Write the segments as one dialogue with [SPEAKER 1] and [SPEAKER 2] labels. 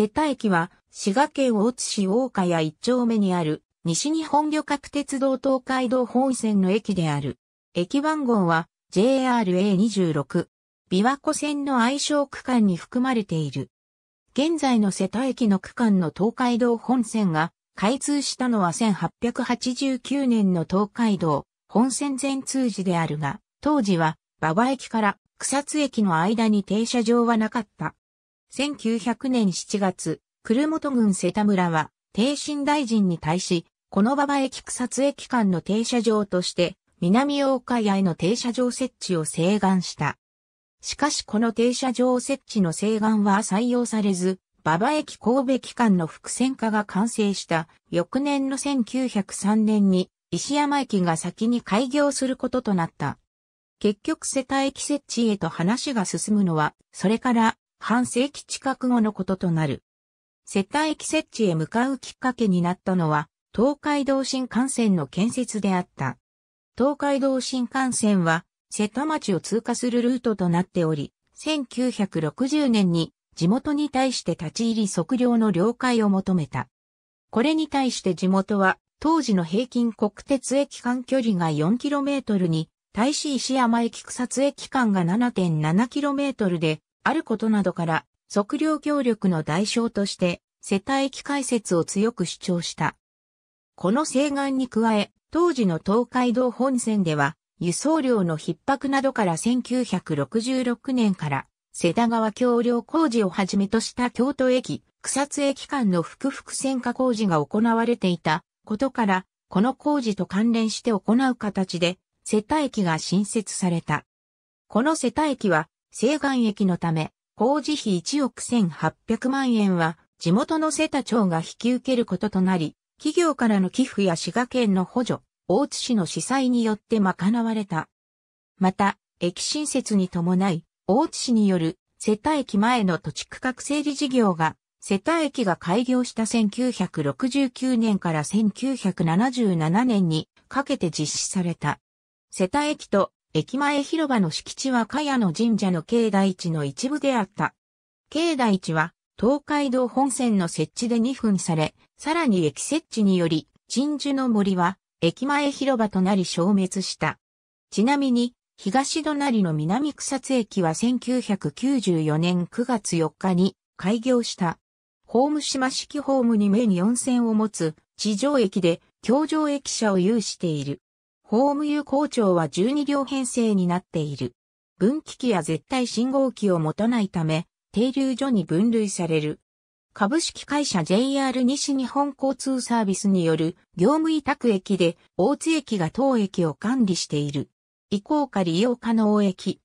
[SPEAKER 1] 瀬田駅は、滋賀県大津市大岡屋一丁目にある、西日本旅客鉄道東海道本線の駅である。駅番号は JRA26。琵琶湖線の愛称区間に含まれている。現在の瀬戸駅の区間の東海道本線が開通したのは1889年の東海道本線全通時であるが、当時は馬場駅から草津駅の間に停車場はなかった。1900年7月、久留本郡瀬田村は、帝新大臣に対し、この馬場駅草津駅間の停車場として、南大海への停車場設置を請願した。しかしこの停車場設置の請願は採用されず、馬場駅神戸機関の伏線化が完成した翌年の1903年に石山駅が先に開業することとなった。結局世帯駅設置へと話が進むのは、それから半世紀近く後のこととなる。瀬田駅設置へ向かうきっかけになったのは、東海道新幹線の建設であった。東海道新幹線は、瀬田町を通過するルートとなっており、1960年に地元に対して立ち入り測量の了解を求めた。これに対して地元は、当時の平均国鉄駅間距離が 4km に、対し石山駅草津駅間が 7.7km で、あることなどから、測量協力の代償として、世帯駅開設を強く主張した。この請願に加え、当時の東海道本線では、輸送量の逼迫などから1966年から、世田川橋梁工事をはじめとした京都駅、草津駅間の複々線化工事が行われていたことから、この工事と関連して行う形で、世田駅が新設された。この世田駅は、西岸駅のため、工事費1億1800万円は地元の瀬田町が引き受けることとなり、企業からの寄付や滋賀県の補助、大津市の司祭によって賄われた。また、駅新設に伴い、大津市による瀬田駅前の土地区画整理事業が、瀬田駅が開業した1969年から1977年にかけて実施された。瀬田駅と駅前広場の敷地は茅野神社の境内地の一部であった。境内地は東海道本線の設置で2分され、さらに駅設置により、鎮守の森は駅前広場となり消滅した。ちなみに、東隣の南草津駅は1994年9月4日に開業した。ホーム島式ホームに目に4線を持つ地上駅で、京上駅舎を有している。ホーム有効長は12両編成になっている。分岐器や絶対信号機を持たないため、停留所に分類される。株式会社 JR 西日本交通サービスによる業務委託駅で大津駅が当駅を管理している。移行か利用可能駅。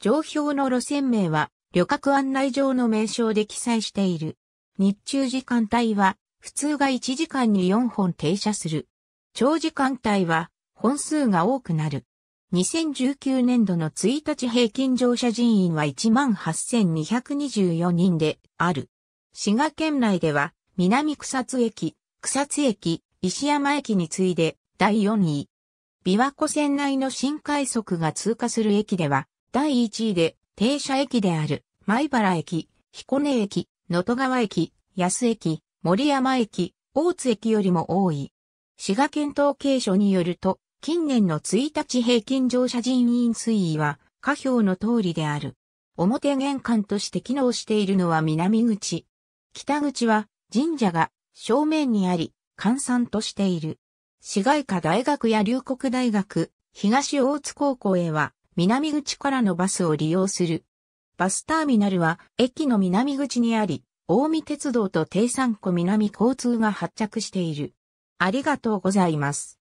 [SPEAKER 1] 上表の路線名は旅客案内上の名称で記載している。日中時間帯は普通が1時間に4本停車する。長時間帯は本数が多くなる。2019年度の1日平均乗車人員は18,224人である。滋賀県内では南草津駅、草津駅、石山駅に次いで第4位。琵琶湖線内の新快速が通過する駅では第1位で停車駅である米原駅、彦根駅、能登川駅、安駅、森山駅、大津駅よりも多い。滋賀県統計所によると、近年の1日平均乗車人員推移は、下表の通りである。表玄関として機能しているのは南口。北口は神社が正面にあり、閑散としている。市街科大学や龍谷大学、東大津高校へは南口からのバスを利用する。バスターミナルは駅の南口にあり、大見鉄道と低山湖南交通が発着している。ありがとうございます。